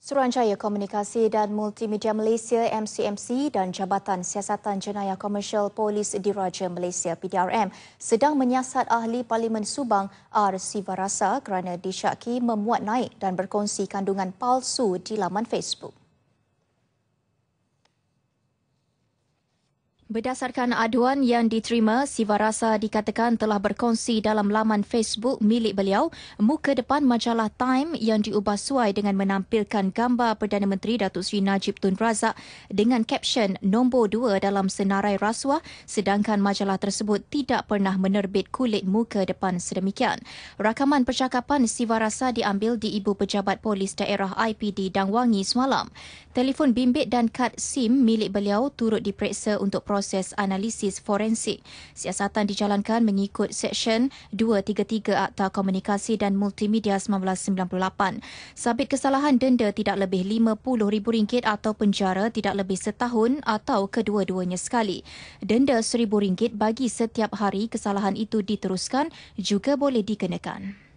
Suruhanjaya Komunikasi dan Multimedia Malaysia MCMC dan Jabatan Siasatan Jenayah Komersial Polis Diraja Malaysia PDRM sedang menyiasat ahli Parlimen Subang R. Sivarasa kerana disyaki memuat naik dan berkongsi kandungan palsu di laman Facebook. Berdasarkan aduan yang diterima, Sivarasa dikatakan telah berkongsi dalam laman Facebook milik beliau muka depan majalah Time yang diubah suai dengan menampilkan gambar Perdana Menteri Datuk Seri Najib Tun Razak dengan caption nombor dua dalam senarai rasuah sedangkan majalah tersebut tidak pernah menerbit kulit muka depan sedemikian. Rakaman percakapan Sivarasa diambil di Ibu Pejabat Polis Daerah IPD Dang Wangi semalam. Telefon bimbit dan kad SIM milik beliau turut diperiksa untuk proses proses analisis forensik. Siasatan dijalankan mengikut Seksyen 233 Akta Komunikasi dan Multimedia 1998. Sabit kesalahan denda tidak lebih RM50,000 atau penjara tidak lebih setahun atau kedua-duanya sekali. Denda RM1,000 bagi setiap hari kesalahan itu diteruskan juga boleh dikenakan.